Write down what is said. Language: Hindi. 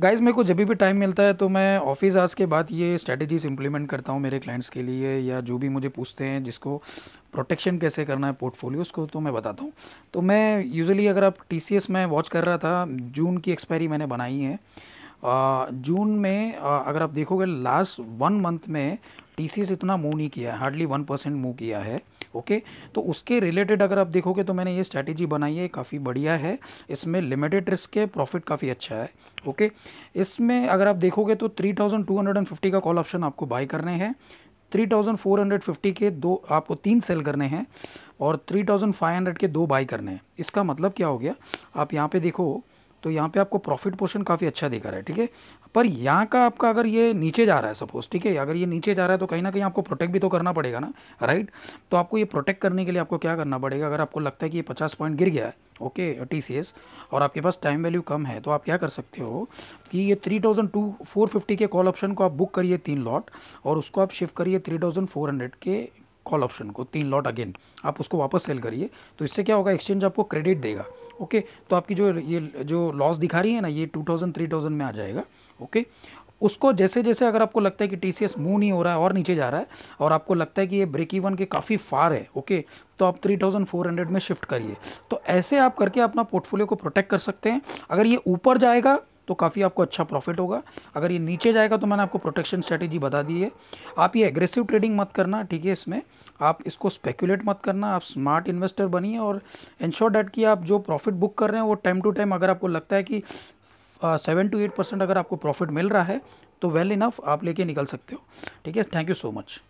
गाइज मेरे को जब भी टाइम मिलता है तो मैं ऑफिस आज के बाद ये स्ट्रैटेजीज इंप्लीमेंट करता हूँ मेरे क्लाइंट्स के लिए या जो भी मुझे पूछते हैं जिसको प्रोटेक्शन कैसे करना है पोर्टफोलियो उसको तो मैं बताता हूँ तो मैं यूजुअली अगर आप टी सी एस में वॉच कर रहा था जून की एक्सपायरी मैंने बनाई है जून में अगर आप देखोगे लास्ट वन मंथ में टी इतना मूव नहीं किया है हार्डली वन परसेंट मूव किया है ओके तो उसके रिलेटेड अगर आप देखोगे तो मैंने ये स्ट्रैटेजी बनाई है काफ़ी बढ़िया है इसमें लिमिटेड रिस्क है प्रॉफिट काफ़ी अच्छा है ओके इसमें अगर आप देखोगे तो फिफ्टी का कॉल ऑप्शन आपको बाई करने हैं 3450 के दो आपको तीन सेल करने हैं और 3500 के दो बाई करने हैं इसका मतलब क्या हो गया आप यहाँ पे देखो तो यहाँ पे आपको प्रॉफिट पोर्शन काफ़ी अच्छा दिखा रहा है ठीक है पर यहाँ का आपका अगर ये नीचे जा रहा है सपोज ठीक है अगर ये नीचे जा रहा है तो कहीं ना कहीं आपको प्रोटेक्ट भी तो करना पड़ेगा ना राइट तो आपको ये प्रोटेक्ट करने के लिए आपको क्या करना पड़ेगा अगर आपको लगता है कि ये पचास पॉइंट गिर गया है ओके टी सी एस और आपके पास टाइम वैल्यू कम है तो आप क्या कर सकते हो कि ये three thousand two four fifty के कॉल ऑप्शन को आप बुक करिए तीन लॉट और उसको आप शिफ्ट करिए थ्री थाउजेंड फोर हंड्रेड के कॉल ऑप्शन को तीन लॉट अगेन आप उसको वापस सेल करिए तो इससे क्या होगा एक्सचेंज आपको क्रेडिट देगा ओके तो आपकी जो ये जो लॉस दिखा रही है ना ये टू थाउजेंड थ्री थाउजेंड में आ जाएगा ओके उसको जैसे जैसे अगर आपको लगता है कि टी सी मूव नहीं हो रहा है और नीचे जा रहा है और आपको लगता है कि ये ब्रेक इवन के काफ़ी फार है ओके तो आप 3400 में शिफ्ट करिए तो ऐसे आप करके अपना पोर्टफोलियो को प्रोटेक्ट कर सकते हैं अगर ये ऊपर जाएगा तो काफ़ी आपको अच्छा प्रॉफिट होगा अगर ये नीचे जाएगा तो मैंने आपको प्रोटेक्शन स्ट्रैटेजी बता दी है आप ये एग्रेसिव ट्रेडिंग मत करना ठीक है इसमें आप इसको स्पेकुलेट मत करना आप स्मार्ट इन्वेस्टर बनिए और इन्श्योर डैट कि आप जो प्रॉफिट बुक कर रहे हैं वो टाइम टू टाइम अगर आपको लगता है कि सेवन टू एट परसेंट अगर आपको प्रॉफिट मिल रहा है तो वेल well इनफ आप लेके निकल सकते हो ठीक है थैंक यू सो मच